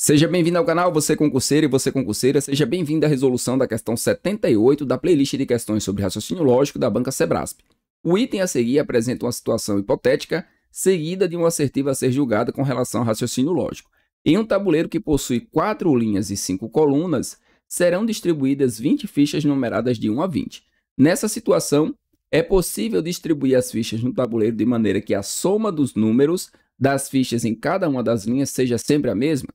Seja bem-vindo ao canal, você concurseiro e você concurseira, seja bem-vindo à resolução da questão 78 da playlist de questões sobre raciocínio lógico da banca Sebrasp. O item a seguir apresenta uma situação hipotética seguida de uma assertiva a ser julgada com relação ao raciocínio lógico. Em um tabuleiro que possui quatro linhas e cinco colunas, serão distribuídas 20 fichas numeradas de 1 a 20. Nessa situação, é possível distribuir as fichas no tabuleiro de maneira que a soma dos números das fichas em cada uma das linhas seja sempre a mesma?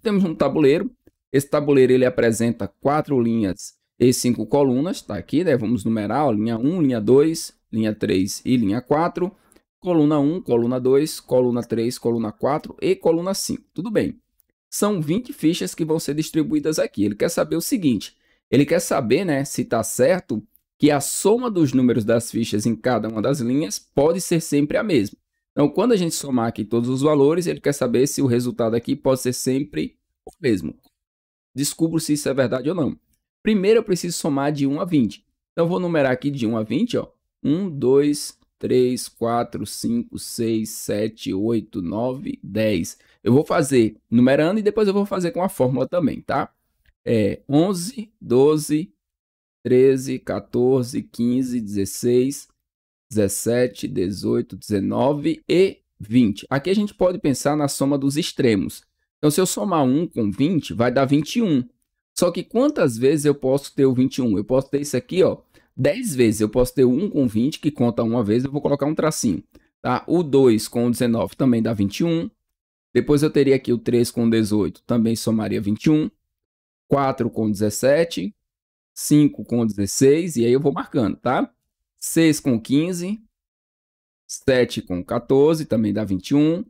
temos um tabuleiro. Esse tabuleiro ele apresenta quatro linhas e cinco colunas. Está aqui, né? Vamos numerar: ó, linha 1, linha 2, linha 3 e linha 4. Coluna 1, coluna 2, coluna 3, coluna 4 e coluna 5. Tudo bem. São 20 fichas que vão ser distribuídas aqui. Ele quer saber o seguinte: ele quer saber né, se está certo que a soma dos números das fichas em cada uma das linhas pode ser sempre a mesma. Então, quando a gente somar aqui todos os valores, ele quer saber se o resultado aqui pode ser sempre o mesmo. Descubro se isso é verdade ou não. Primeiro, eu preciso somar de 1 a 20. Então, eu vou numerar aqui de 1 a 20. Ó. 1, 2, 3, 4, 5, 6, 7, 8, 9, 10. Eu vou fazer numerando e depois eu vou fazer com a fórmula também, tá? É 11, 12, 13, 14, 15, 16, 17, 18, 19 e 20. Aqui a gente pode pensar na soma dos extremos. Então, se eu somar 1 com 20, vai dar 21. Só que quantas vezes eu posso ter o 21? Eu posso ter isso aqui, ó, 10 vezes. Eu posso ter 1 com 20, que conta uma vez, eu vou colocar um tracinho. Tá? O 2 com 19 também dá 21. Depois eu teria aqui o 3 com 18, também somaria 21. 4 com 17, 5 com 16, e aí eu vou marcando, tá? 6 com 15, 7 com 14 também dá 21,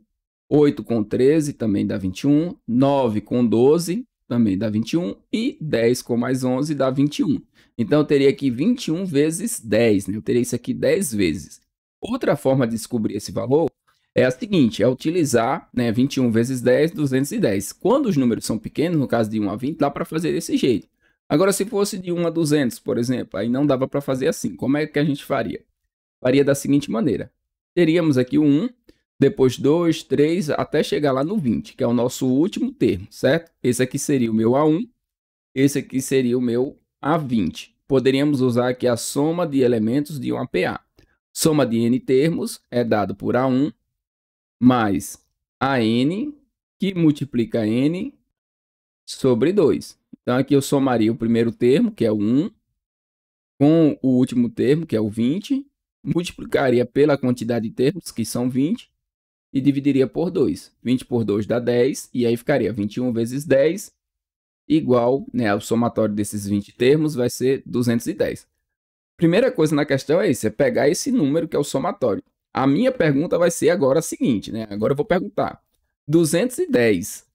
8 com 13 também dá 21, 9 com 12 também dá 21 e 10 com mais 11 dá 21. Então eu teria aqui 21 vezes 10, né? eu teria isso aqui 10 vezes. Outra forma de descobrir esse valor é a seguinte, é utilizar né, 21 vezes 10, 210. Quando os números são pequenos, no caso de 1 a 20, dá para fazer desse jeito. Agora, se fosse de 1 a 200, por exemplo, aí não dava para fazer assim. Como é que a gente faria? Faria da seguinte maneira. Teríamos aqui o 1, depois 2, 3, até chegar lá no 20, que é o nosso último termo, certo? Esse aqui seria o meu A1, esse aqui seria o meu A20. Poderíamos usar aqui a soma de elementos de uma PA. Soma de n termos é dado por A1 mais AN, que multiplica N sobre 2. Então aqui eu somaria o primeiro termo, que é o 1, com o último termo, que é o 20, multiplicaria pela quantidade de termos, que são 20, e dividiria por 2. 20 por 2 dá 10, e aí ficaria 21 vezes 10, igual né, ao somatório desses 20 termos, vai ser 210. Primeira coisa na questão é isso, é pegar esse número que é o somatório. A minha pergunta vai ser agora a seguinte, né? Agora eu vou perguntar. 210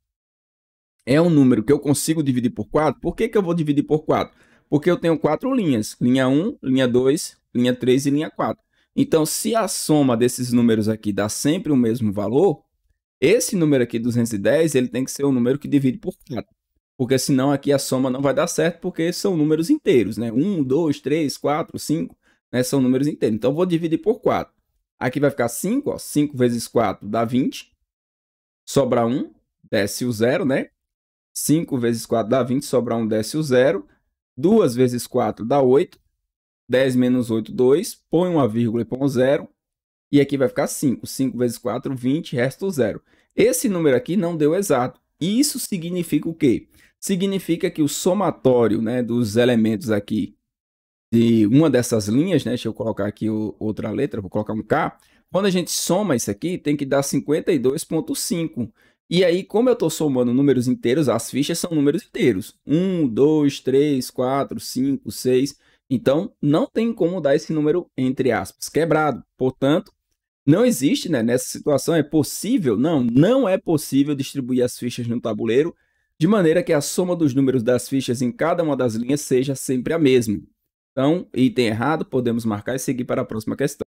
é um número que eu consigo dividir por 4, por que, que eu vou dividir por 4? Porque eu tenho quatro linhas, linha 1, linha 2, linha 3 e linha 4. Então, se a soma desses números aqui dá sempre o mesmo valor, esse número aqui, 210, ele tem que ser o um número que divide por 4. Porque senão aqui a soma não vai dar certo, porque são números inteiros, né? 1, 2, 3, 4, 5, né? são números inteiros. Então, eu vou dividir por 4. Aqui vai ficar 5, ó, 5 vezes 4 dá 20. Sobra 1, desce o 0, né? 5 vezes 4 dá 20, sobrar 1, desce o zero. 2 vezes 4 dá 8. 10 menos 8, 2. Põe uma vírgula e põe o zero. E aqui vai ficar 5. 5 vezes 4, 20, resta o zero. Esse número aqui não deu exato. Isso significa o quê? Significa que o somatório né, dos elementos aqui de uma dessas linhas, né, deixa eu colocar aqui o, outra letra, vou colocar um K. Quando a gente soma isso aqui, tem que dar 52,5. E aí, como eu estou somando números inteiros, as fichas são números inteiros. 1, 2, 3, 4, 5, 6. Então, não tem como dar esse número, entre aspas, quebrado. Portanto, não existe, né? Nessa situação, é possível? Não, não é possível distribuir as fichas no tabuleiro de maneira que a soma dos números das fichas em cada uma das linhas seja sempre a mesma. Então, item errado, podemos marcar e seguir para a próxima questão.